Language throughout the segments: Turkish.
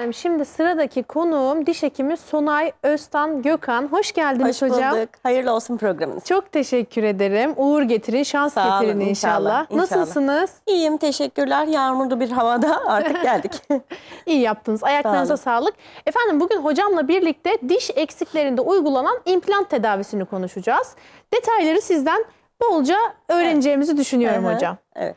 Efendim şimdi sıradaki konuğum diş hekimi Sonay Öztan Gökhan. Hoş geldiniz Hoş hocam. bulduk. Hayırlı olsun programınız. Çok teşekkür ederim. Uğur getirin, şans Sağ getirin inşallah. inşallah, inşallah. Nasılsınız? İyiyim teşekkürler. Yağmurlu bir havada artık geldik. İyi yaptınız. Ayaklarınıza sağlık. Efendim bugün hocamla birlikte diş eksiklerinde uygulanan implant tedavisini konuşacağız. Detayları sizden bolca öğreneceğimizi düşünüyorum Hı hı, hocam. Evet.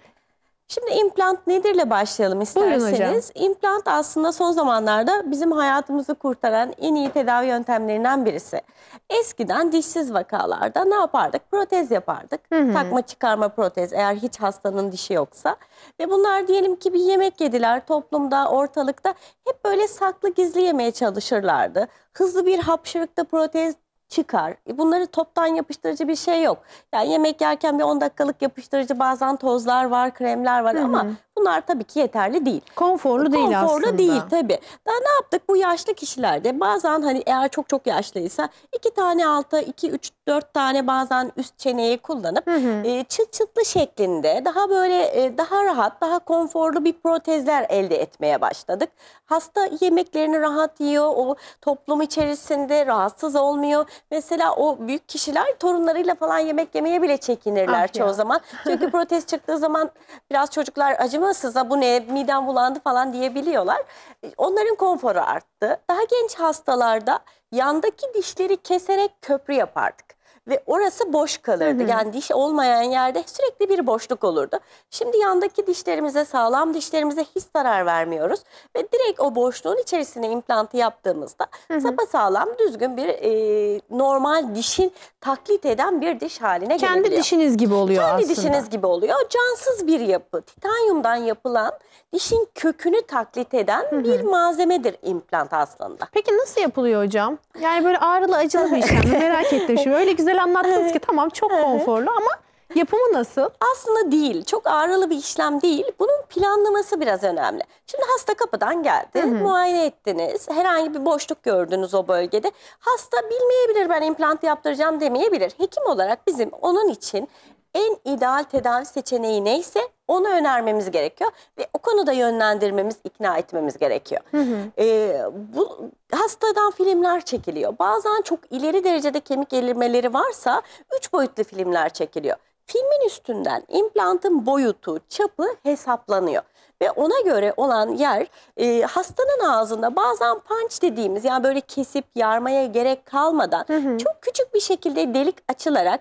Şimdi implant nedirle başlayalım isterseniz. İmplant aslında son zamanlarda bizim hayatımızı kurtaran en iyi tedavi yöntemlerinden birisi. Eskiden dişsiz vakalarda ne yapardık? Protez yapardık. Hı hı. Takma çıkarma protez eğer hiç hastanın dişi yoksa. Ve bunlar diyelim ki bir yemek yediler toplumda, ortalıkta. Hep böyle saklı gizli yemeye çalışırlardı. Hızlı bir hapşırıkta protez çıkar. Bunları toptan yapıştırıcı bir şey yok. Yani yemek yerken bir 10 dakikalık yapıştırıcı bazen tozlar var, kremler var Hı -hı. ama bunlar tabii ki yeterli değil. Konforlu değil Konforlu aslında. Konforlu değil tabii. Daha ne yaptık bu yaşlı kişilerde? Bazen hani eğer çok çok yaşlıysa iki tane alta, iki üç dört tane bazen üst çeneyi kullanıp hı hı. E, çıt çıtlı şeklinde daha böyle e, daha rahat, daha konforlu bir protezler elde etmeye başladık. Hasta yemeklerini rahat yiyor, o toplum içerisinde rahatsız olmuyor. Mesela o büyük kişiler torunlarıyla falan yemek yemeye bile çekinirler ah çoğu ya. zaman. Çünkü protez çıktığı zaman biraz çocuklar acımasız da bu ne midem bulandı falan diyebiliyorlar. E, onların konforu arttı. Daha genç hastalarda yandaki dişleri keserek köprü yapardık ve orası boş kalırdı. Hı hı. Yani diş olmayan yerde sürekli bir boşluk olurdu. Şimdi yandaki dişlerimize, sağlam dişlerimize hiç zarar vermiyoruz ve direkt o boşluğun içerisine implantı yaptığımızda hı hı. düzgün bir e, normal dişin taklit eden bir diş haline Kendi gelebiliyor. Kendi dişiniz gibi oluyor Kendi aslında. dişiniz gibi oluyor. Cansız bir yapı. Titanyumdan yapılan dişin kökünü taklit eden hı hı. bir malzemedir implant aslında. Peki nasıl yapılıyor hocam? Yani böyle ağrılı acılı bir işlem merak ettim şimdi. Öyle güzel güzel anlattınız ki tamam çok konforlu ama yapımı nasıl? Aslında değil. Çok ağrılı bir işlem değil. Bunun planlaması biraz önemli. Şimdi hasta kapıdan geldi. Hı hı. Muayene ettiniz. Herhangi bir boşluk gördünüz o bölgede. Hasta bilmeyebilir ben implant yaptıracağım demeyebilir. Hekim olarak bizim onun için en ideal tedavi seçeneği neyse onu önermemiz gerekiyor ve o konuda yönlendirmemiz, ikna etmemiz gerekiyor. Hı hı. Ee, bu hastadan filmler çekiliyor. Bazen çok ileri derecede kemik gelirmeleri varsa üç boyutlu filmler çekiliyor filmin üstünden implantın boyutu, çapı hesaplanıyor. Ve ona göre olan yer e, hastanın ağzında bazen punch dediğimiz yani böyle kesip yarmaya gerek kalmadan hı hı. çok küçük bir şekilde delik açılarak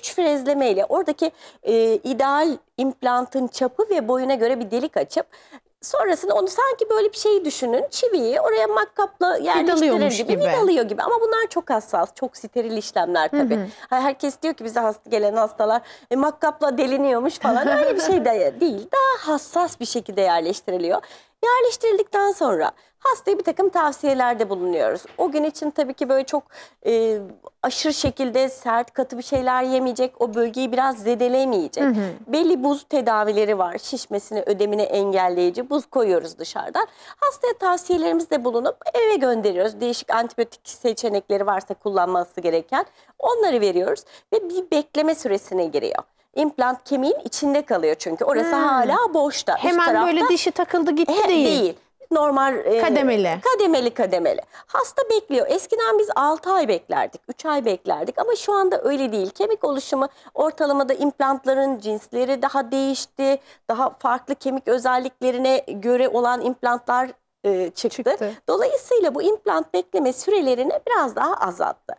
2-3 frezlemeyle oradaki e, ideal implantın çapı ve boyuna göre bir delik açıp sonrasında onu sanki böyle bir şey düşünün. Çiviyi oraya makkapla yerleştirir gibi, gibi. vidalıyor gibi. Ama bunlar çok hassas, çok steril işlemler tabii. Hı hı. Herkes diyor ki bize hasta gelen hastalar e, makkapla deliniyormuş falan. Öyle bir şey de değil. Daha hassas bir şekilde yerleştiriliyor. Yerleştirildikten sonra hastaya bir takım tavsiyelerde bulunuyoruz. O gün için tabii ki böyle çok e, aşırı şekilde sert katı bir şeyler yemeyecek, o bölgeyi biraz zedelemeyecek. Hı hı. Belli buz tedavileri var, şişmesini, ödemini engelleyici buz koyuyoruz dışarıdan. Hastaya tavsiyelerimizde bulunup eve gönderiyoruz. Değişik antibiyotik seçenekleri varsa kullanması gereken onları veriyoruz ve bir bekleme süresine giriyor. İmplant kemiğin içinde kalıyor çünkü. Orası hmm. hala boşta. Hemen tarafta, böyle dişi takıldı gitti he, değil. Değil normal e, kademeli. Kademeli kademeli. Hasta bekliyor. Eskiden biz 6 ay beklerdik, 3 ay beklerdik ama şu anda öyle değil. Kemik oluşumu ortalamada implantların cinsleri daha değişti. Daha farklı kemik özelliklerine göre olan implantlar e, çıktı. çıktı. Dolayısıyla bu implant bekleme sürelerini biraz daha azalttı.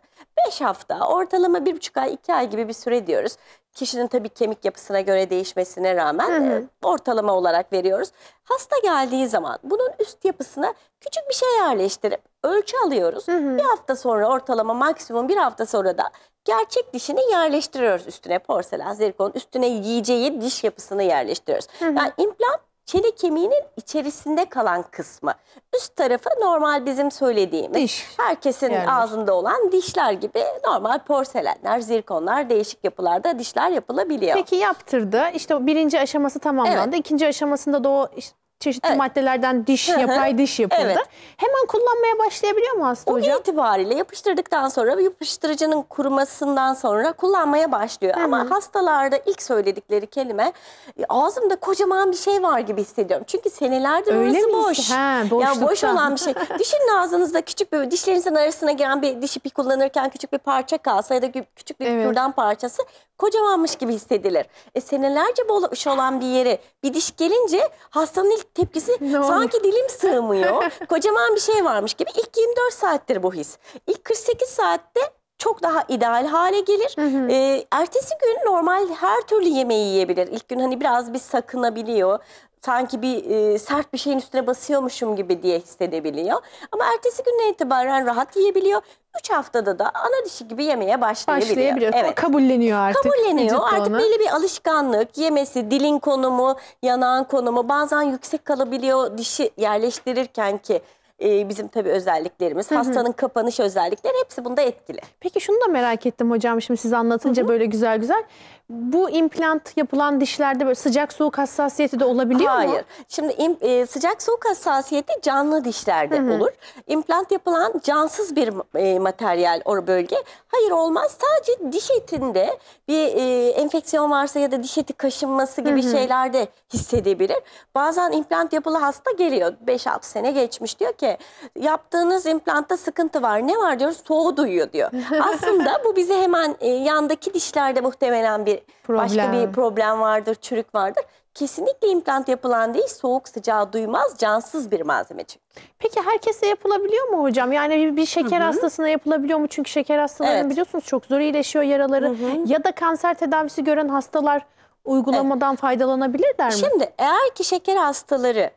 5 hafta ortalama 1,5 ay 2 ay gibi bir süre diyoruz kişinin tabii kemik yapısına göre değişmesine rağmen hı hı. E, ortalama olarak veriyoruz. Hasta geldiği zaman bunun üst yapısına küçük bir şey yerleştirip ölçü alıyoruz. Hı hı. Bir hafta sonra ortalama maksimum bir hafta sonra da gerçek dişini yerleştiriyoruz üstüne porselen, zirkon üstüne yiyeceği diş yapısını yerleştiriyoruz. Hı hı. Yani implant çene kemiğinin içerisinde kalan kısmı. Üst tarafı normal bizim söylediğimiz. Diş. Herkesin Yani. ağzında olan dişler gibi normal porselenler, zirkonlar, değişik yapılarda dişler yapılabiliyor. Peki yaptırdı. İşte birinci aşaması tamamlandı. Evet. İkinci aşamasında da o işte çeşitli evet. maddelerden diş, yapay diş yapıldı. Evet. Hemen kullanmaya başlayabiliyor mu hasta o hocam? O itibariyle yapıştırdıktan sonra yapıştırıcının kurumasından sonra kullanmaya başlıyor. Hı -hı. Ama hastalarda ilk söyledikleri kelime e, ağzımda kocaman bir şey var gibi hissediyorum. Çünkü senelerdir Öyle orası boş. Ha, ya boş olan bir şey. Düşünün ağzınızda küçük bir dişlerinizin arasına giren bir diş ipi kullanırken küçük bir parça kalsa ya da küçük bir evet. kürdan parçası kocamanmış gibi hissedilir. E, senelerce boş olan bir yere bir diş gelince hastanın ilk tepkisi ne sanki olur. dilim sığmıyor. Kocaman bir şey varmış gibi İlk 24 saattir bu his. İlk 48 saatte çok daha ideal hale gelir. Hı hı. E, ertesi gün normal her türlü yemeği yiyebilir. İlk gün hani biraz bir sakınabiliyor sanki bir e, sert bir şeyin üstüne basıyormuşum gibi diye hissedebiliyor. Ama ertesi günden itibaren rahat yiyebiliyor. Üç haftada da ana dişi gibi yemeye başlayabiliyor. Başlayabiliyor. Evet. Kabulleniyor artık. Kabulleniyor. artık ona. belli bir alışkanlık. Yemesi, dilin konumu, yanağın konumu bazen yüksek kalabiliyor dişi yerleştirirken ki e, bizim tabii özelliklerimiz, Hı -hı. hastanın kapanış özellikleri hepsi bunda etkili. Peki şunu da merak ettim hocam şimdi siz anlatınca Hı -hı. böyle güzel güzel bu implant yapılan dişlerde böyle sıcak soğuk hassasiyeti de olabiliyor Hayır. mu? Hayır. Şimdi e, sıcak soğuk hassasiyeti canlı dişlerde Hı -hı. olur. İmplant yapılan cansız bir e, materyal o bölge. Hayır olmaz. Sadece diş etinde bir e, enfeksiyon varsa ya da diş eti kaşınması gibi Hı -hı. şeylerde hissedebilir. Bazen implant yapılı hasta geliyor. 5-6 sene geçmiş diyor ki yaptığınız implantta sıkıntı var. Ne var diyoruz Soğuğu duyuyor diyor. Aslında bu bize hemen e, yandaki dişlerde muhtemelen bir problem. başka bir problem vardır, çürük vardır. Kesinlikle implant yapılan değil, soğuk sıcağı duymaz, cansız bir malzeme çünkü. Peki herkese yapılabiliyor mu hocam? Yani bir şeker Hı -hı. hastasına yapılabiliyor mu? Çünkü şeker hastalarının evet. biliyorsunuz çok zor iyileşiyor yaraları. Hı -hı. Ya da kanser tedavisi gören hastalar uygulamadan evet. der mi? Şimdi eğer ki şeker hastaları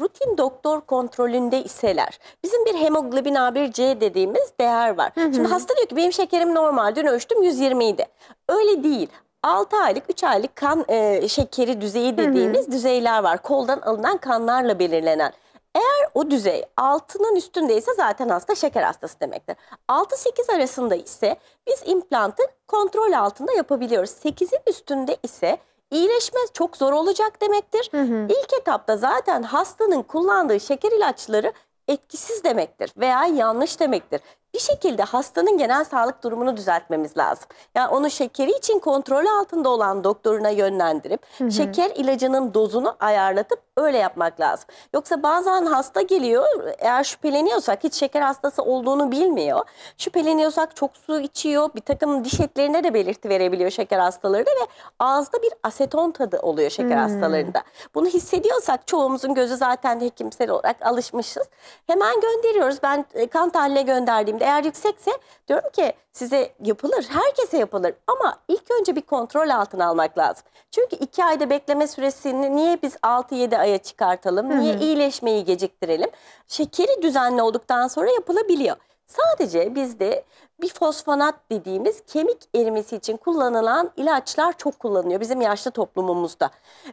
rutin doktor kontrolünde iseler bizim bir hemoglobin A1C dediğimiz değer var. Hı hı. Şimdi hasta diyor ki benim şekerim normal dün ölçtüm 120 idi. Öyle değil. 6 aylık, 3 aylık kan e, şekeri düzeyi dediğimiz hı hı. düzeyler var. Koldan alınan kanlarla belirlenen. Eğer o düzey 6'nın üstündeyse zaten hasta şeker hastası demektir. 6-8 arasında ise biz implantı kontrol altında yapabiliyoruz. 8'in üstünde ise iyileşme çok zor olacak demektir. Hı hı. İlk etapta zaten hastanın kullandığı şeker ilaçları etkisiz demektir veya yanlış demektir bir şekilde hastanın genel sağlık durumunu düzeltmemiz lazım. Yani onu şekeri için kontrol altında olan doktoruna yönlendirip hı hı. şeker ilacının dozunu ayarlatıp öyle yapmak lazım. Yoksa bazen hasta geliyor eğer şüpheleniyorsak hiç şeker hastası olduğunu bilmiyor. Şüpheleniyorsak çok su içiyor bir takım diş etlerine de belirti verebiliyor şeker hastaları da ve ağızda bir aseton tadı oluyor şeker hmm. hastalarında. Bunu hissediyorsak çoğumuzun gözü zaten hekimsel olarak alışmışız. Hemen gönderiyoruz ben e, kan tahlile gönderdiğim şimdi eğer yüksekse diyorum ki size yapılır, herkese yapılır. Ama ilk önce bir kontrol altına almak lazım. Çünkü iki ayda bekleme süresini niye biz 6-7 aya çıkartalım, niye Hı -hı. iyileşmeyi geciktirelim? Şekeri düzenli olduktan sonra yapılabiliyor. Sadece bizde bifosfonat dediğimiz kemik erimesi için kullanılan ilaçlar çok kullanılıyor bizim yaşlı toplumumuzda.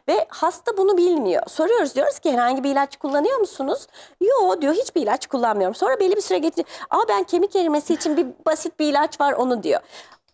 Ve hasta bunu bilmiyor. Soruyoruz diyoruz ki herhangi bir ilaç kullanıyor musunuz? Yo diyor hiçbir ilaç kullanmıyorum. Sonra belli bir süre geçince aa ben kemik erimesi için bir basit bir ilaç var onu diyor.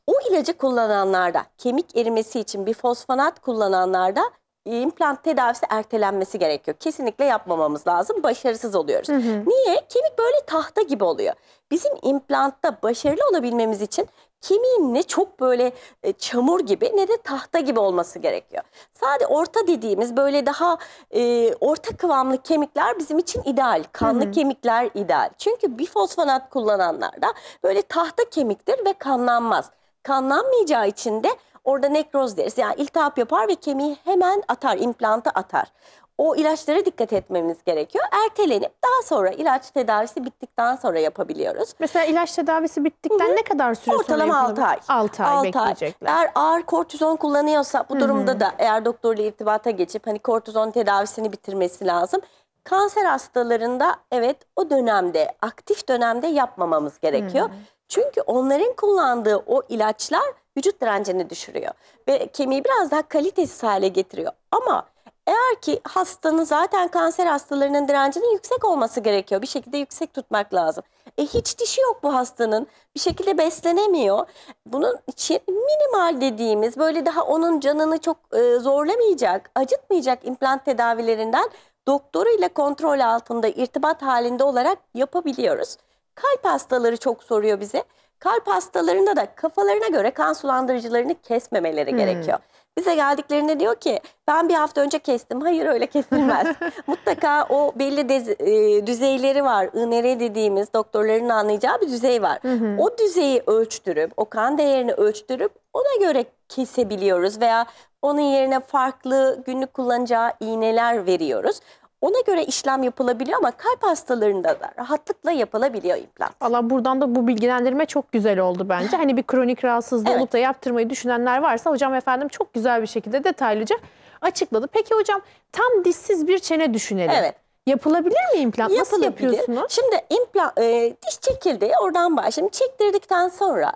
O ilacı kullananlarda kemik erimesi için bir fosfonat kullananlarda implant tedavisi ertelenmesi gerekiyor. Kesinlikle yapmamamız lazım. Başarısız oluyoruz. Hı hı. Niye? Kemik böyle tahta gibi oluyor. Bizim implantta başarılı olabilmemiz için kemiğin ne çok böyle e, çamur gibi ne de tahta gibi olması gerekiyor. Sadece orta dediğimiz böyle daha e, orta kıvamlı kemikler bizim için ideal. Kanlı Hı -hı. kemikler ideal. Çünkü bifosfonat kullananlarda böyle tahta kemiktir ve kanlanmaz. Kanlanmayacağı için de Orada nekroz deriz. Yani iltihap yapar ve kemiği hemen atar, implanta atar. O ilaçlara dikkat etmemiz gerekiyor. Ertelenip daha sonra ilaç tedavisi bittikten sonra yapabiliyoruz. Mesela ilaç tedavisi bittikten Hı-hı. ne kadar süre Ortalama sonra Ortalama 6 ay. 6 ay 6 bekleyecekler. Ay. Eğer ağır kortizon kullanıyorsa bu durumda Hı-hı. da eğer doktorla irtibata geçip hani kortizon tedavisini bitirmesi lazım. Kanser hastalarında evet o dönemde aktif dönemde yapmamamız gerekiyor. Hı-hı. Çünkü onların kullandığı o ilaçlar vücut direncini düşürüyor. Ve kemiği biraz daha kalitesiz hale getiriyor. Ama eğer ki hastanın zaten kanser hastalarının direncinin yüksek olması gerekiyor. Bir şekilde yüksek tutmak lazım. E hiç dişi yok bu hastanın. Bir şekilde beslenemiyor. Bunun için minimal dediğimiz böyle daha onun canını çok e, zorlamayacak, acıtmayacak implant tedavilerinden doktoruyla kontrol altında, irtibat halinde olarak yapabiliyoruz. Kalp hastaları çok soruyor bize. Kalp hastalarında da kafalarına göre kan sulandırıcılarını kesmemeleri hmm. gerekiyor. Bize geldiklerinde diyor ki ben bir hafta önce kestim. Hayır öyle kesilmez. Mutlaka o belli e, düzeyleri var. INR dediğimiz doktorların anlayacağı bir düzey var. Hı hı. O düzeyi ölçtürüp, o kan değerini ölçtürüp ona göre kesebiliyoruz veya onun yerine farklı günlük kullanacağı iğneler veriyoruz. Ona göre işlem yapılabiliyor ama kalp hastalarında da rahatlıkla yapılabiliyor implant. Valla buradan da bu bilgilendirme çok güzel oldu bence. Hani bir kronik rahatsızlığı evet. olup da yaptırmayı düşünenler varsa hocam efendim çok güzel bir şekilde detaylıca açıkladı. Peki hocam tam dişsiz bir çene düşünelim. Evet. Yapılabilir mi implant? Yapılabilir. Nasıl yapıyorsunuz? Şimdi implant, e, diş çekildi oradan başlayalım. Çektirdikten sonra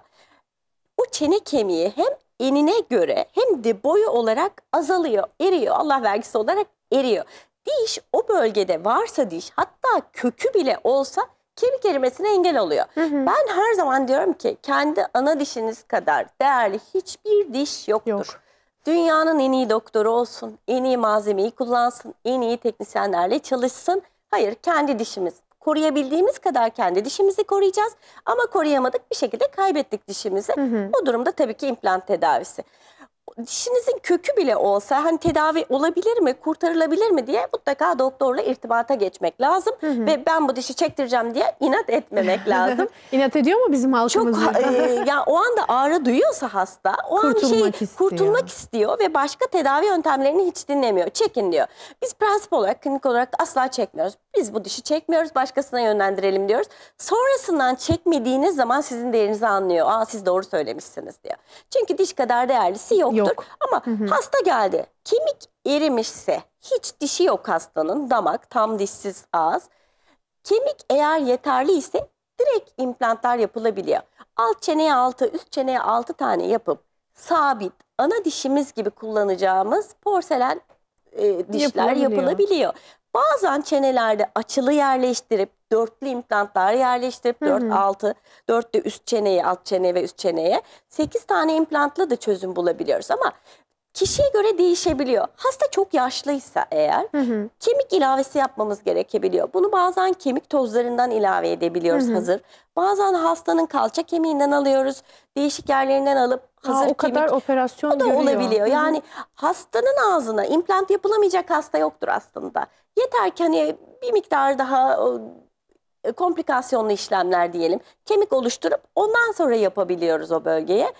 bu çene kemiği hem enine göre hem de boyu olarak azalıyor, eriyor. Allah vergisi olarak eriyor diş o bölgede varsa diş hatta kökü bile olsa kemik erimesine engel oluyor. Hı hı. Ben her zaman diyorum ki kendi ana dişiniz kadar değerli hiçbir diş yoktur. Yok. Dünyanın en iyi doktoru olsun, en iyi malzemeyi kullansın, en iyi teknisyenlerle çalışsın. Hayır kendi dişimiz. Koruyabildiğimiz kadar kendi dişimizi koruyacağız ama koruyamadık bir şekilde kaybettik dişimizi. Hı hı. O durumda tabii ki implant tedavisi dişinizin kökü bile olsa hani tedavi olabilir mi, kurtarılabilir mi diye mutlaka doktorla irtibata geçmek lazım. Hı hı. Ve ben bu dişi çektireceğim diye inat etmemek lazım. inat ediyor mu bizim halkımız? Çok e, ya yani o anda ağrı duyuyorsa hasta o kurtulmak an şey istiyor. kurtulmak istiyor ve başka tedavi yöntemlerini hiç dinlemiyor. Çekin diyor. Biz prensip olarak klinik olarak asla çekmiyoruz biz bu dişi çekmiyoruz başkasına yönlendirelim diyoruz. Sonrasından çekmediğiniz zaman sizin değerinizi anlıyor. Aa siz doğru söylemişsiniz diye. Çünkü diş kadar değerlisi yoktur. Yok. Ama hı hı. hasta geldi kemik erimişse hiç dişi yok hastanın damak tam dişsiz ağız. Kemik eğer yeterli ise direkt implantlar yapılabiliyor. Alt çeneye altı üst çeneye altı tane yapıp sabit ana dişimiz gibi kullanacağımız porselen e, dişler yapılabiliyor. yapılabiliyor. Bazen çenelerde açılı yerleştirip dörtlü implantlar yerleştirip 4-6, 4 de üst çeneye, alt çene ve üst çeneye 8 tane implantla da çözüm bulabiliyoruz ama kişiye göre değişebiliyor. Hasta çok yaşlıysa eğer hı hı. kemik ilavesi yapmamız gerekebiliyor. Bunu bazen kemik tozlarından ilave edebiliyoruz hı hı. hazır. Bazen hastanın kalça kemiğinden alıyoruz. Değişik yerlerinden alıp hazır ha, o kadar kemik. operasyon o da görüyor. olabiliyor. Yani hastanın ağzına implant yapılamayacak hasta yoktur aslında. Yeter ki hani bir miktar daha e, komplikasyonlu işlemler diyelim. Kemik oluşturup ondan sonra yapabiliyoruz o bölgeye.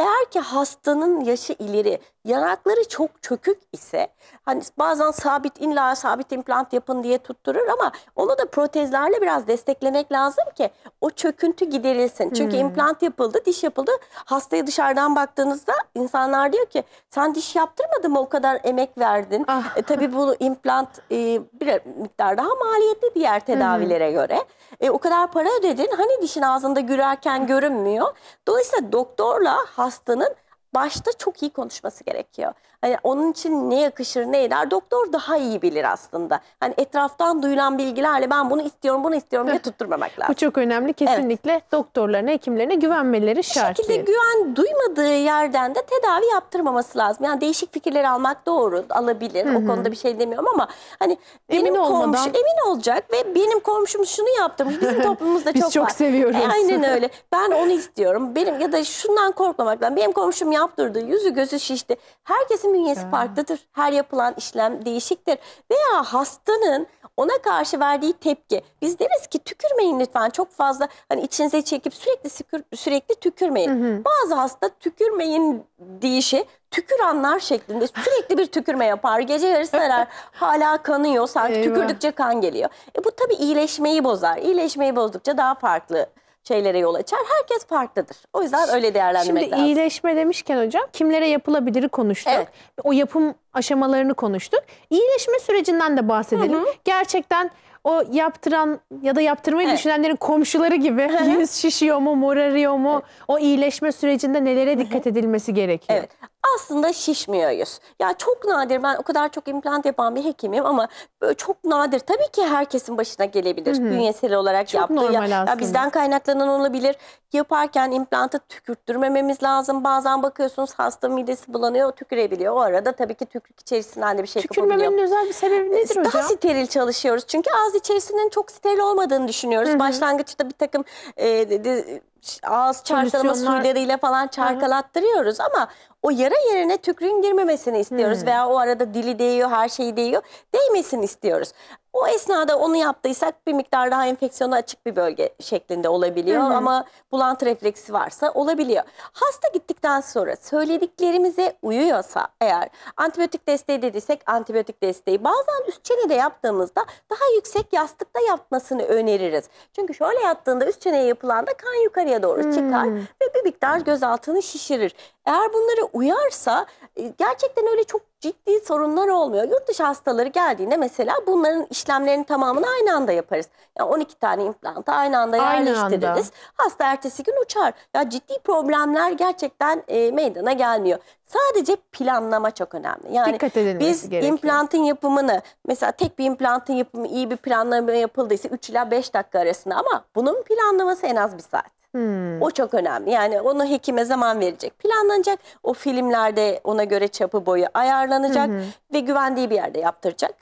Eğer ki hastanın yaşı ileri, yanakları çok çökük ise hani bazen sabit illa sabit implant yapın diye tutturur ama onu da protezlerle biraz desteklemek lazım ki o çöküntü giderilsin. Çünkü hmm. implant yapıldı, diş yapıldı. Hastaya dışarıdan baktığınızda insanlar diyor ki sen diş yaptırmadın mı o kadar emek verdin. Ah. E, tabii bu implant e, bir miktar daha maliyetli diğer tedavilere hmm. göre. E, o kadar para ödedin hani dişin ağzında gürerken görünmüyor. Dolayısıyla doktorla hasta hastanın başta çok iyi konuşması gerekiyor. Hani onun için ne yakışır ne eder doktor daha iyi bilir aslında. Hani etraftan duyulan bilgilerle ben bunu istiyorum bunu istiyorum diye tutturmamak lazım. Bu çok önemli kesinlikle evet. doktorlarına hekimlerine güvenmeleri şart. Bu şekilde güven duymadığı yerden de tedavi yaptırmaması lazım. Yani değişik fikirleri almak doğru alabilir Hı -hı. o konuda bir şey demiyorum ama hani benim emin komşu olmadan... emin olacak ve benim komşum şunu yaptırmış bizim toplumumuzda çok, çok var. seviyoruz. E, aynen öyle ben onu istiyorum benim ya da şundan korkmamak lazım benim komşum yaptırdı yüzü gözü şişti herkesin Herkesin bünyesi evet. farklıdır. Her yapılan işlem değişiktir. Veya hastanın ona karşı verdiği tepki. Biz deriz ki tükürmeyin lütfen çok fazla hani içinize çekip sürekli sürekli tükürmeyin. Hı hı. Bazı hasta tükürmeyin deyişi tüküranlar şeklinde sürekli bir tükürme yapar. Gece yarısı arar hala kanıyor sanki Eyvah. tükürdükçe kan geliyor. E bu tabii iyileşmeyi bozar. İyileşmeyi bozdukça daha farklı şeylere yol açar. Herkes farklıdır. O yüzden öyle değerlendirmek Şimdi lazım. iyileşme demişken hocam kimlere yapılabilir konuştuk. Evet. O yapım aşamalarını konuştuk. İyileşme sürecinden de bahsedelim. Hı hı. Gerçekten o yaptıran ya da yaptırmayı evet. düşünenlerin komşuları gibi yüz şişiyor mu, morarıyor mu? Evet. O iyileşme sürecinde nelere dikkat edilmesi gerekiyor? Evet. Aslında şişmiyor yüz. Ya çok nadir ben o kadar çok implant yapan bir hekimim ama çok nadir. Tabii ki herkesin başına gelebilir. Hı hı. Bünyesel olarak çok yaptığı normal ya, aslında. ya bizden kaynaklanan olabilir. Yaparken implantı tükürttürmememiz lazım. Bazen bakıyorsunuz hasta midesi bulanıyor, tükürebiliyor. O arada tabii ki tük kökük içerisinden hani de bir şey Tükürmemenin kapabiliyor. özel bir sebebi nedir hocam? Daha steril çalışıyoruz. Çünkü ağız içerisinin çok steril olmadığını düşünüyoruz. Hı -hı. Başlangıçta bir takım e, de, de, ağız çarkalama suylarıyla falan çarkalattırıyoruz Hı -hı. ama o yara yerine tükürüğün girmemesini istiyoruz Hı -hı. veya o arada dili değiyor, her şeyi değiyor. değmesin istiyoruz. O esnada onu yaptıysak bir miktar daha enfeksiyona açık bir bölge şeklinde olabiliyor. Hı hı. Ama bulantı refleksi varsa olabiliyor. Hasta gittikten sonra söylediklerimize uyuyorsa eğer antibiyotik desteği dediysek antibiyotik desteği bazen üst çenede yaptığımızda daha yüksek yastıkta yapmasını öneririz. Çünkü şöyle yattığında üst çeneye yapılan da kan yukarıya doğru hmm. çıkar ve bir miktar gözaltını şişirir. Eğer bunları uyarsa e, gerçekten öyle çok ciddi sorunlar olmuyor. Yurt dışı hastaları geldiğinde mesela bunların işlemlerinin tamamını aynı anda yaparız. Yani 12 tane implantı aynı anda Aynı yerleştiririz. anda. Hasta ertesi gün uçar. Ya ciddi problemler gerçekten e, meydana gelmiyor. Sadece planlama çok önemli. Yani Dikkat edilmesi biz gerekiyor. implantın yapımını mesela tek bir implantın yapımı iyi bir planlama yapıldıysa 3 ila 5 dakika arasında ama bunun planlaması en az bir saat. Hmm. O çok önemli. Yani onu hekime zaman verecek. Planlanacak. O filmlerde ona göre çapı boyu ayarlanacak hı ve güvendiği bir yerde yaptıracak.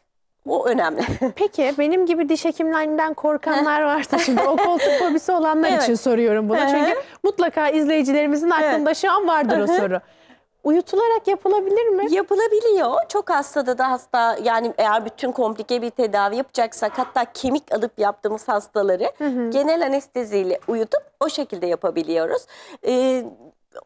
Bu önemli. Peki benim gibi diş hekimlerinden korkanlar varsa şimdi o koltuk fobisi olanlar için soruyorum bunu. Çünkü mutlaka izleyicilerimizin aklında şu an vardır o soru uyutularak yapılabilir mi? Yapılabiliyor. Çok hastada da hasta yani eğer bütün komplike bir tedavi yapacaksak hatta kemik alıp yaptığımız hastaları hı hı. genel anesteziyle uyutup o şekilde yapabiliyoruz. Ee,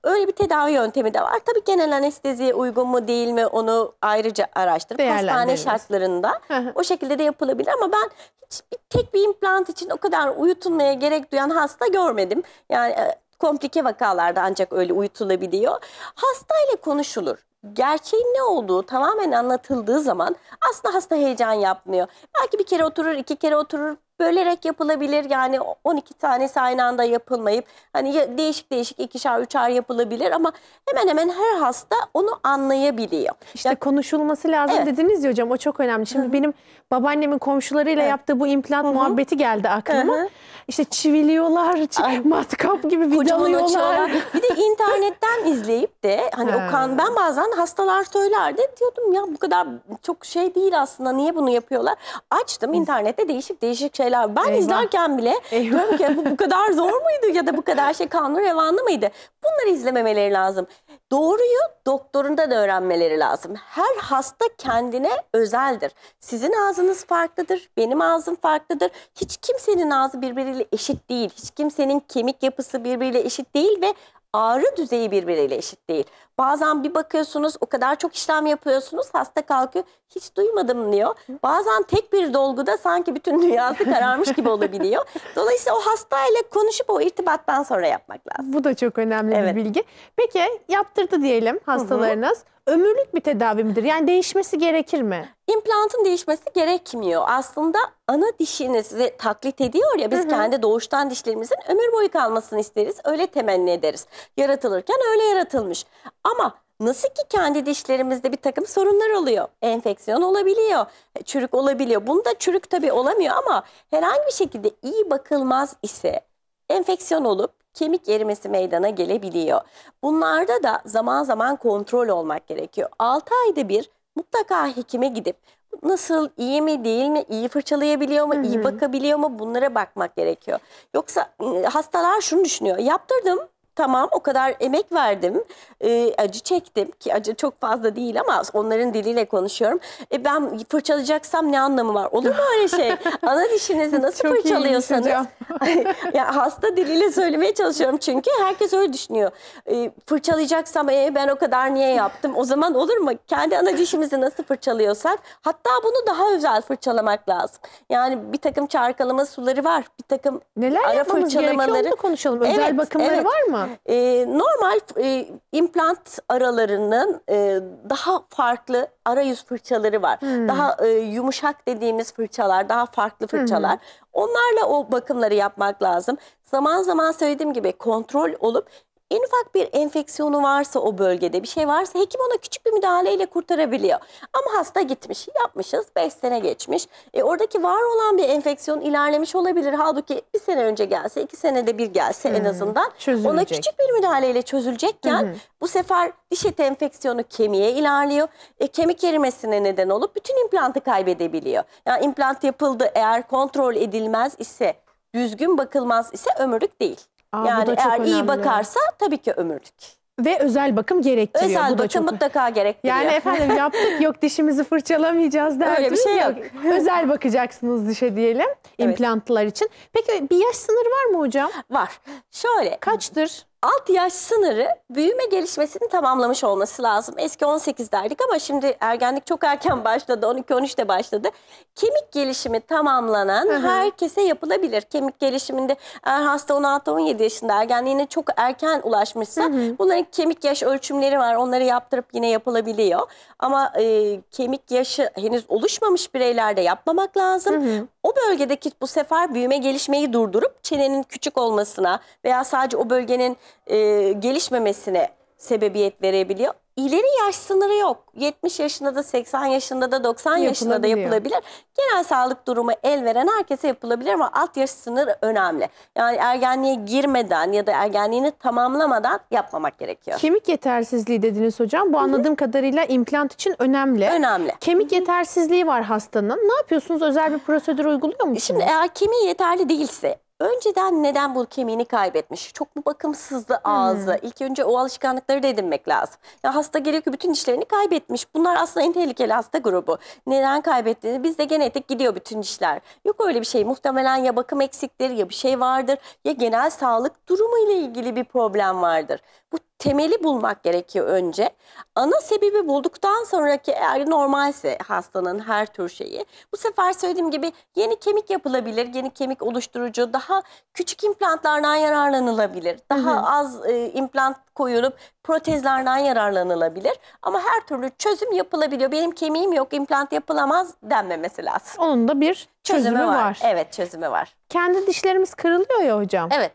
öyle bir tedavi yöntemi de var. Tabii genel anesteziye uygun mu değil mi onu ayrıca araştırıp hastane şartlarında o şekilde de yapılabilir ama ben hiç bir, tek bir implant için o kadar uyutulmaya gerek duyan hasta görmedim. Yani e, komplike vakalarda ancak öyle uyutulabiliyor. Hastayla konuşulur. Gerçeğin ne olduğu tamamen anlatıldığı zaman aslında hasta heyecan yapmıyor. Belki bir kere oturur, iki kere oturur, bölerek yapılabilir. Yani 12 tanesi aynı anda yapılmayıp hani değişik değişik ikişer üçer yapılabilir ama hemen hemen her hasta onu anlayabiliyor. İşte ya, konuşulması lazım evet. dediniz ya hocam o çok önemli. Şimdi Hı -hı. benim babaannemin komşularıyla evet. yaptığı bu implant Hı-hı. muhabbeti geldi aklıma. Hı-hı. İşte çiviliyorlar, çi- matkap gibi vidalıyorlar. bir de internetten izleyip de hani ha. Okan ben bazen hastalar söylerdi diyordum ya bu kadar çok şey değil aslında niye bunu yapıyorlar. Açtım internette değişik değişik şeyler. Ben Eyvah. izlerken bile Eyvah. diyorum ki bu, bu kadar zor muydu ya da bu kadar şey kanlı revanlı mıydı? Bunları izlememeleri lazım. Doğruyu doktorunda da öğrenmeleri lazım. Her hasta kendine özeldir. Sizin ağzınız ağzınız farklıdır, benim ağzım farklıdır. Hiç kimsenin ağzı birbiriyle eşit değil. Hiç kimsenin kemik yapısı birbiriyle eşit değil ve ağrı düzeyi birbiriyle eşit değil. Bazen bir bakıyorsunuz o kadar çok işlem yapıyorsunuz hasta kalkıyor hiç duymadım diyor. Bazen tek bir dolguda sanki bütün dünyası kararmış gibi olabiliyor. Dolayısıyla o hastayla konuşup o irtibattan sonra yapmak lazım. Bu da çok önemli evet. bir bilgi. Peki yaptırdı diyelim hastalarınız. Hı hı ömürlük bir tedavi midir? Yani değişmesi gerekir mi? İmplantın değişmesi gerekmiyor. Aslında ana dişinizi taklit ediyor ya biz hı hı. kendi doğuştan dişlerimizin ömür boyu kalmasını isteriz. Öyle temenni ederiz. Yaratılırken öyle yaratılmış. Ama Nasıl ki kendi dişlerimizde bir takım sorunlar oluyor. Enfeksiyon olabiliyor, e, çürük olabiliyor. Bunda çürük tabii olamıyor ama herhangi bir şekilde iyi bakılmaz ise enfeksiyon olup kemik erimesi meydana gelebiliyor. Bunlarda da zaman zaman kontrol olmak gerekiyor. 6 ayda bir mutlaka hekime gidip nasıl iyi mi değil mi iyi fırçalayabiliyor mu Hı -hı. iyi bakabiliyor mu bunlara bakmak gerekiyor. Yoksa ıı, hastalar şunu düşünüyor yaptırdım Tamam o kadar emek verdim, e, acı çektim ki acı çok fazla değil ama onların diliyle konuşuyorum. E, ben fırçalayacaksam ne anlamı var? Olur mu öyle şey? Ana dişinizi nasıl çok fırçalıyorsanız. ya hasta diliyle söylemeye çalışıyorum çünkü herkes öyle düşünüyor. E, fırçalayacaksam e, ben o kadar niye yaptım? O zaman olur mu? Kendi ana dişimizi nasıl fırçalıyorsak hatta bunu daha özel fırçalamak lazım. Yani bir takım çarkalama suları var. Bir takım Neler ara yapmamız gerekiyor fırçalamaları. konuşalım. Özel Evet, bakımları evet. var mı? E, normal e, implant aralarının e, daha farklı arayüz fırçaları var. Hmm. Daha e, yumuşak dediğimiz fırçalar, daha farklı fırçalar. Hmm. Onlarla o bakımları yapmak lazım. Zaman zaman söylediğim gibi kontrol olup en ufak bir enfeksiyonu varsa o bölgede bir şey varsa hekim ona küçük bir müdahaleyle kurtarabiliyor. Ama hasta gitmiş, yapmışız, 5 sene geçmiş. E, oradaki var olan bir enfeksiyon ilerlemiş olabilir. Halbuki bir sene önce gelse, iki senede bir gelse hmm. en azından çözülecek. ona küçük bir müdahaleyle çözülecekken hmm. bu sefer diş eti enfeksiyonu kemiğe ilerliyor. E, kemik erimesine neden olup bütün implantı kaybedebiliyor. Yani implant yapıldı eğer kontrol edilmez ise düzgün bakılmaz ise ömürlük değil. Aa, yani eğer önemli. iyi bakarsa tabii ki ömürlük ve özel bakım gerektiriyor. Özel bu bakım da çok... mutlaka gerektiriyor. Yani efendim yaptık yok dişimizi fırçalamayacağız derdiniz Öyle bir şey yok. yok. özel bakacaksınız dişe diyelim evet. implantlar için. Peki bir yaş sınırı var mı hocam? Var. Şöyle. Kaçtır? alt yaş sınırı büyüme gelişmesini tamamlamış olması lazım. Eski 18 derdik ama şimdi ergenlik çok erken başladı. 12 13 de başladı. Kemik gelişimi tamamlanan Hı -hı. herkese yapılabilir. Kemik gelişiminde eğer hasta 16-17 yaşında ergenliğine çok erken ulaşmışsa Hı -hı. bunların kemik yaş ölçümleri var. Onları yaptırıp yine yapılabiliyor. Ama e, kemik yaşı henüz oluşmamış bireylerde yapmamak lazım. Hı -hı o bölgedeki bu sefer büyüme gelişmeyi durdurup çenenin küçük olmasına veya sadece o bölgenin e, gelişmemesine sebebiyet verebiliyor. İleri yaş sınırı yok. 70 yaşında da 80 yaşında da 90 yaşında da yapılabilir. Genel sağlık durumu el veren herkese yapılabilir ama alt yaş sınırı önemli. Yani ergenliğe girmeden ya da ergenliğini tamamlamadan yapmamak gerekiyor. Kemik yetersizliği dediniz hocam. Bu anladığım Hı -hı. kadarıyla implant için önemli. Önemli. Kemik Hı -hı. yetersizliği var hastanın. Ne yapıyorsunuz? Özel bir prosedür uyguluyor e, musunuz? Şimdi eğer kemiği yeterli değilse önceden neden bu kemiğini kaybetmiş? Çok mu bakımsızdı ağzı? Hmm. İlk önce o alışkanlıkları da edinmek lazım. Ya hasta geliyor ki bütün dişlerini kaybetmiş. Bunlar aslında en tehlikeli hasta grubu. Neden kaybettiğini bizde genetik gidiyor bütün dişler. Yok öyle bir şey. Muhtemelen ya bakım eksikleri ya bir şey vardır ya genel sağlık durumu ile ilgili bir problem vardır. Bu temeli bulmak gerekiyor önce. Ana sebebi bulduktan sonraki eğer normalse hastanın her tür şeyi. Bu sefer söylediğim gibi yeni kemik yapılabilir. Yeni kemik oluşturucu daha küçük implantlardan yararlanılabilir. Daha hı hı. az e, implant koyulup protezlerden yararlanılabilir. Ama her türlü çözüm yapılabiliyor. Benim kemiğim yok, implant yapılamaz denmemesi lazım. Onun da bir çözümü, çözümü var. var. Evet, çözümü var. Kendi dişlerimiz kırılıyor ya hocam. Evet.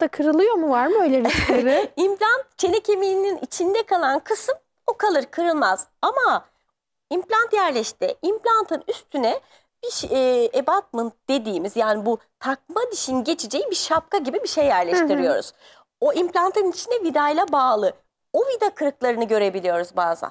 da kırılıyor mu var mı öyle riskleri? implant çene kemiğinin içinde kalan kısım o kalır, kırılmaz. Ama implant yerleşti. İmplantın üstüne bir şey, e, abutment dediğimiz yani bu takma dişin geçeceği bir şapka gibi bir şey yerleştiriyoruz. Hı hı o implantın içine vidayla bağlı. O vida kırıklarını görebiliyoruz bazen.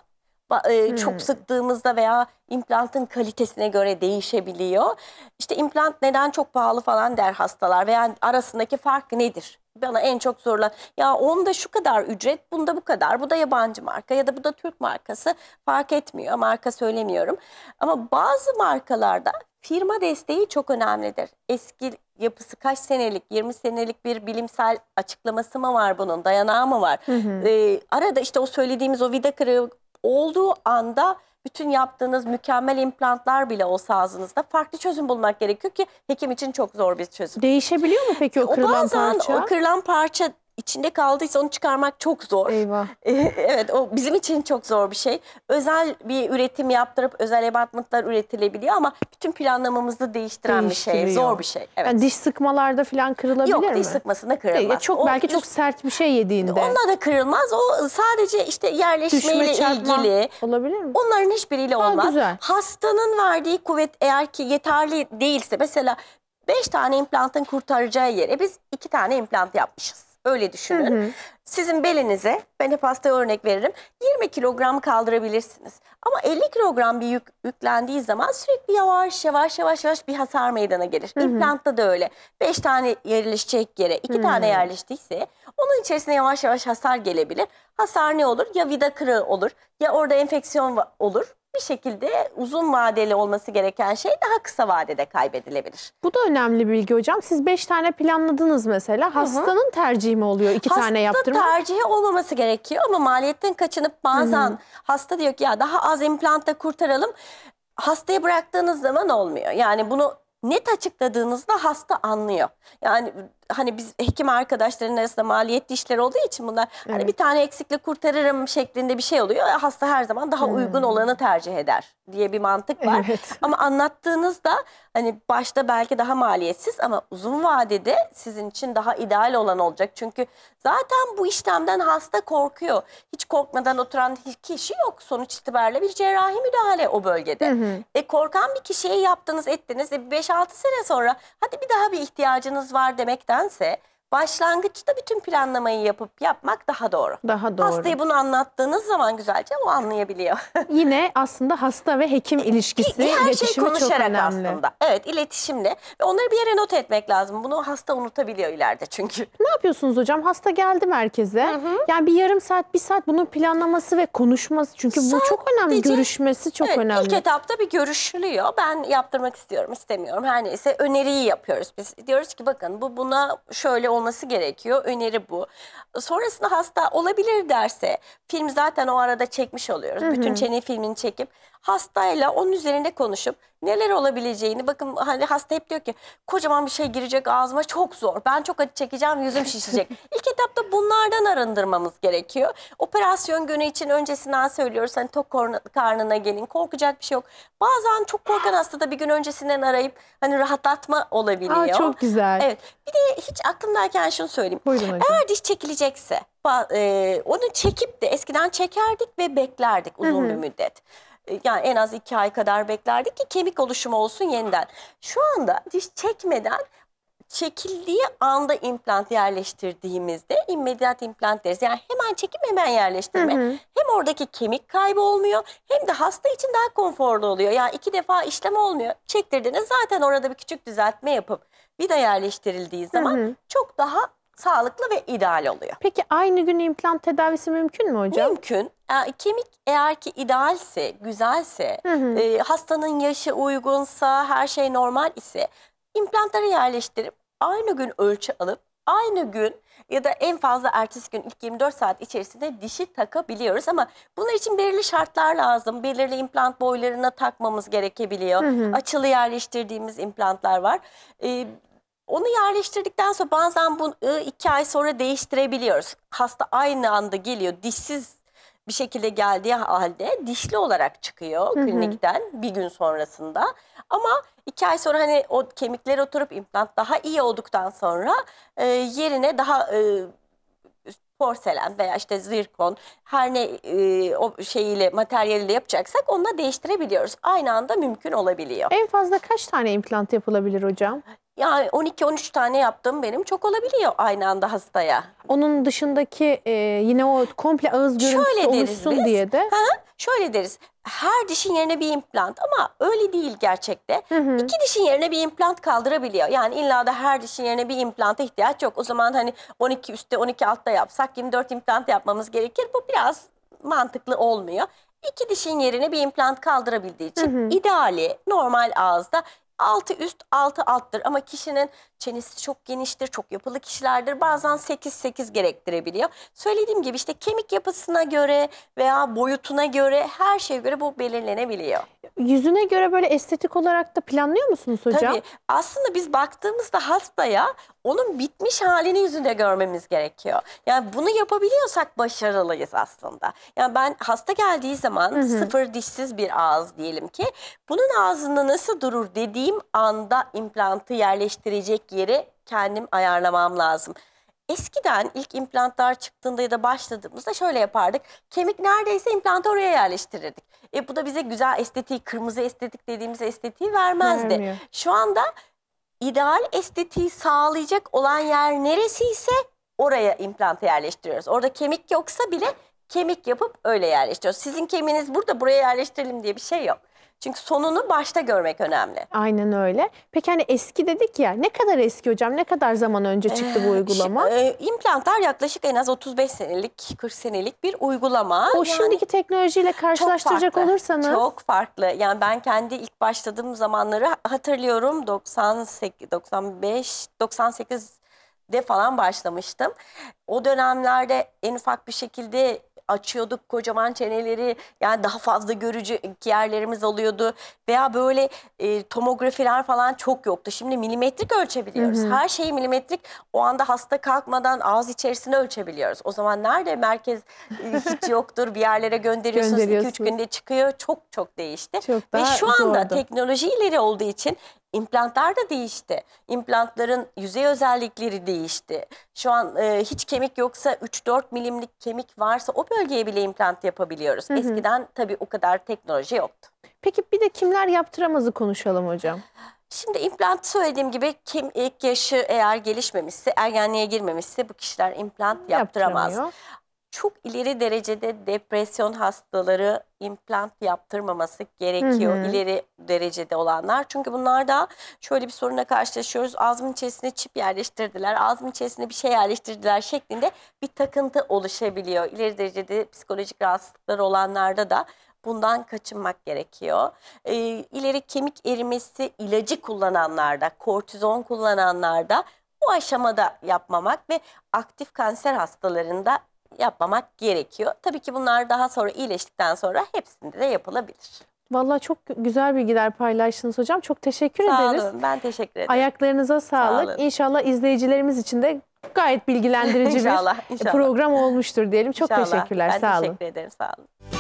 Ba e, çok hmm. sıktığımızda veya implantın kalitesine göre değişebiliyor. İşte implant neden çok pahalı falan der hastalar veya arasındaki fark nedir? bana en çok zorla ya onda şu kadar ücret, bunda bu kadar. Bu da yabancı marka ya da bu da Türk markası fark etmiyor. Marka söylemiyorum. Ama bazı markalarda firma desteği çok önemlidir. Eski yapısı kaç senelik, 20 senelik bir bilimsel açıklaması mı var bunun, dayanağı mı var? Hı hı. Ee, arada işte o söylediğimiz o vida kırığı olduğu anda bütün yaptığınız mükemmel implantlar bile olsa ağzınızda farklı çözüm bulmak gerekiyor ki hekim için çok zor bir çözüm. Değişebiliyor mu peki o kırılan o bazen parça? O kırılan parça içinde kaldıysa onu çıkarmak çok zor. Eyvah. Ee, evet o bizim için çok zor bir şey. Özel bir üretim yaptırıp özel ebatmıtlar üretilebiliyor ama bütün planlamamızı değiştiren bir şey. Zor bir şey. Evet. Yani diş sıkmalarda falan kırılabilir Yok, mi? Yok diş sıkmasında kırılmaz. Değil, çok o, belki çok sert bir şey yediğinde. Onunla da kırılmaz. O sadece işte yerleşmeyle Düşme, ilgili. Olabilir mi? Onların hiçbiriyle ha, olmaz. Güzel. Hastanın verdiği kuvvet eğer ki yeterli değilse mesela 5 tane implantın kurtaracağı yere biz 2 tane implant yapmışız. Öyle düşünün. Hı hı. Sizin belinize ben hep hastaya örnek veririm 20 kilogram kaldırabilirsiniz. Ama 50 kilogram bir yük yüklendiği zaman sürekli yavaş yavaş yavaş yavaş bir hasar meydana gelir. Hı hı. İmplantta da öyle. 5 tane yerleşecek yere 2 tane yerleştiyse onun içerisinde yavaş yavaş hasar gelebilir. Hasar ne olur? Ya vida kırığı olur ya orada enfeksiyon olur bir şekilde uzun vadeli olması gereken şey daha kısa vadede kaybedilebilir. Bu da önemli bilgi hocam. Siz beş tane planladınız mesela. Hastanın Hı-hı. tercihi mi oluyor iki tane yaptırmak. Hasta tercihi olmaması gerekiyor ama maliyetten kaçınıp bazen Hı-hı. hasta diyor ki ya daha az implantta kurtaralım. Hastayı bıraktığınız zaman olmuyor. Yani bunu net açıkladığınızda hasta anlıyor. Yani hani biz hekim arkadaşların arasında maliyetli işler olduğu için bunlar hani evet. hani bir tane eksikle kurtarırım şeklinde bir şey oluyor. Hasta her zaman daha hmm. uygun olanı tercih eder diye bir mantık var. Evet. Ama anlattığınızda hani başta belki daha maliyetsiz ama uzun vadede sizin için daha ideal olan olacak. Çünkü zaten bu işlemden hasta korkuyor. Hiç korkmadan oturan kişi yok. Sonuç itibariyle bir cerrahi müdahale o bölgede. Hı E korkan bir kişiye yaptınız ettiniz. E 5-6 sene sonra hadi bir daha bir ihtiyacınız var demekten France başlangıçta bütün planlamayı yapıp yapmak daha doğru. Daha doğru. Hastayı bunu anlattığınız zaman güzelce o anlayabiliyor. Yine aslında hasta ve hekim e, ilişkisi Her şey iletişimi şey konuşarak çok önemli. aslında. Evet iletişimle. Ve onları bir yere not etmek lazım. Bunu hasta unutabiliyor ileride çünkü. Ne yapıyorsunuz hocam? Hasta geldi merkeze. Hı hı. Yani bir yarım saat, bir saat bunun planlaması ve konuşması. Çünkü bu çok önemli. Görüşmesi çok Evet, önemli. İlk etapta bir görüşülüyor. Ben yaptırmak istiyorum, istemiyorum. Her neyse öneriyi yapıyoruz. Biz diyoruz ki bakın bu buna şöyle olması gerekiyor. Öneri bu. Sonrasında hasta olabilir derse film zaten o arada çekmiş oluyoruz. Hı hı. Bütün çene filmini çekip hastayla onun üzerine konuşup neler olabileceğini bakın hani hasta hep diyor ki kocaman bir şey girecek ağzıma çok zor. Ben çok acı çekeceğim yüzüm şişecek. İlk etapta bunlardan arındırmamız gerekiyor. Operasyon günü için öncesinden söylüyoruz hani tok karnına gelin korkacak bir şey yok. Bazen çok korkan hasta da bir gün öncesinden arayıp hani rahatlatma olabiliyor. Aa, çok güzel. Evet. Bir de hiç aklımdayken şunu söyleyeyim. Buyurun Eğer diş çekilecekse onu çekip de eskiden çekerdik ve beklerdik uzun Hı -hı. bir müddet. E, yani en az iki ay kadar beklerdik ki kemik oluşumu olsun yeniden. Şu anda diş çekmeden çekildiği anda implant yerleştirdiğimizde immediat implant deriz. Yani hemen çekim hemen yerleştirme. Hı hı. Hem oradaki kemik kaybı olmuyor hem de hasta için daha konforlu oluyor. Yani iki defa işlem olmuyor. Çektirdiniz zaten orada bir küçük düzeltme yapıp bir de yerleştirildiği zaman hı hı. çok daha sağlıklı ve ideal oluyor. Peki aynı gün implant tedavisi mümkün mü hocam? Mümkün. E, kemik eğer ki idealse, güzelse, hı hı. E, hastanın yaşı uygunsa, her şey normal ise implantları yerleştirip aynı gün ölçü alıp aynı gün ya da en fazla ertesi gün ilk 24 saat içerisinde dişi takabiliyoruz ama bunun için belirli şartlar lazım. Belirli implant boylarına takmamız gerekebiliyor. Hı hı. Açılı yerleştirdiğimiz implantlar var. Ee, onu yerleştirdikten sonra bazen bunu ıı, iki ay sonra değiştirebiliyoruz. Hasta aynı anda geliyor dişsiz bir şekilde geldiği halde dişli olarak çıkıyor hı hı. klinikten bir gün sonrasında. Ama iki ay sonra hani o kemikler oturup implant daha iyi olduktan sonra e, yerine daha e, porselen veya işte zirkon her ne e, o şeyiyle materyaliyle yapacaksak onunla değiştirebiliyoruz. Aynı anda mümkün olabiliyor. En fazla kaç tane implant yapılabilir hocam? Yani 12-13 tane yaptığım benim çok olabiliyor aynı anda hastaya. Onun dışındaki e, yine o komple ağız görüntüsü şöyle oluşsun biz, diye de. Ha, şöyle deriz her dişin yerine bir implant ama öyle değil gerçekte. Hı hı. İki dişin yerine bir implant kaldırabiliyor. Yani illa da her dişin yerine bir implanta ihtiyaç yok. O zaman hani 12 üstte 12 altta yapsak 24 implant yapmamız gerekir. Bu biraz mantıklı olmuyor. İki dişin yerine bir implant kaldırabildiği için hı hı. ideali normal ağızda Altı üst, altı alttır ama kişinin çenesi çok geniştir, çok yapılı kişilerdir. Bazen 8-8 gerektirebiliyor. Söylediğim gibi işte kemik yapısına göre veya boyutuna göre her şeye göre bu belirlenebiliyor. Yüzüne göre böyle estetik olarak da planlıyor musunuz hocam? Tabii. Aslında biz baktığımızda hastaya onun bitmiş halini yüzünde görmemiz gerekiyor. Yani bunu yapabiliyorsak başarılıyız aslında. Yani ben hasta geldiği zaman hı hı. sıfır dişsiz bir ağız diyelim ki bunun ağzında nasıl durur dediği istediğim anda implantı yerleştirecek yeri kendim ayarlamam lazım. Eskiden ilk implantlar çıktığında ya da başladığımızda şöyle yapardık. Kemik neredeyse implantı oraya yerleştirirdik. E bu da bize güzel estetiği, kırmızı estetik dediğimiz estetiği vermezdi. Vermiyor. Şu anda ideal estetiği sağlayacak olan yer neresi ise oraya implantı yerleştiriyoruz. Orada kemik yoksa bile kemik yapıp öyle yerleştiriyoruz. Sizin kemiğiniz burada buraya yerleştirelim diye bir şey yok. Çünkü sonunu başta görmek önemli. Aynen öyle. Peki hani eski dedik ya ne kadar eski hocam ne kadar zaman önce çıktı bu ee, uygulama? Ee, implantlar yaklaşık en az 35 senelik 40 senelik bir uygulama. O yani, şimdiki teknolojiyle karşılaştıracak çok farklı, olursanız. Çok farklı. Yani ben kendi ilk başladığım zamanları hatırlıyorum 98, 95, 98 de falan başlamıştım. O dönemlerde en ufak bir şekilde açıyorduk kocaman çeneleri yani daha fazla görücü yerlerimiz oluyordu veya böyle e, tomografiler falan çok yoktu. Şimdi milimetrik ölçebiliyoruz. Hı hı. Her şeyi milimetrik o anda hasta kalkmadan ağız içerisine ölçebiliyoruz. O zaman nerede merkez e, hiç yoktur bir yerlere gönderiyorsunuz 2-3 günde çıkıyor. Çok çok değişti. Çok Ve şu anda doğru. teknoloji ileri olduğu için Implantlar da değişti. İmplantların yüzey özellikleri değişti. Şu an e, hiç kemik yoksa 3-4 milimlik kemik varsa o bölgeye bile implant yapabiliyoruz. Hı hı. Eskiden tabii o kadar teknoloji yoktu. Peki bir de kimler yaptıramazı konuşalım hocam. Şimdi implant söylediğim gibi kim ilk yaşı eğer gelişmemişse, ergenliğe girmemişse bu kişiler implant yaptıramaz çok ileri derecede depresyon hastaları implant yaptırmaması gerekiyor hı hı. ileri derecede olanlar. Çünkü bunlar da şöyle bir soruna karşılaşıyoruz. Ağzımın içerisine çip yerleştirdiler, ağzımın içerisine bir şey yerleştirdiler şeklinde bir takıntı oluşabiliyor. İleri derecede psikolojik rahatsızlıklar olanlarda da bundan kaçınmak gerekiyor. E, ileri kemik erimesi ilacı kullananlarda, kortizon kullananlarda bu aşamada yapmamak ve aktif kanser hastalarında yapmamak gerekiyor. Tabii ki bunlar daha sonra iyileştikten sonra hepsinde de yapılabilir. Vallahi çok güzel bilgiler paylaştınız hocam. Çok teşekkür Sağ ederiz. Sağ olun ben teşekkür ederim. Ayaklarınıza sağlık. Sağ inşallah izleyicilerimiz için de gayet bilgilendirici inşallah, bir inşallah. program olmuştur diyelim. Çok inşallah. teşekkürler. Ben sağ olun. ederim. Sağ olun.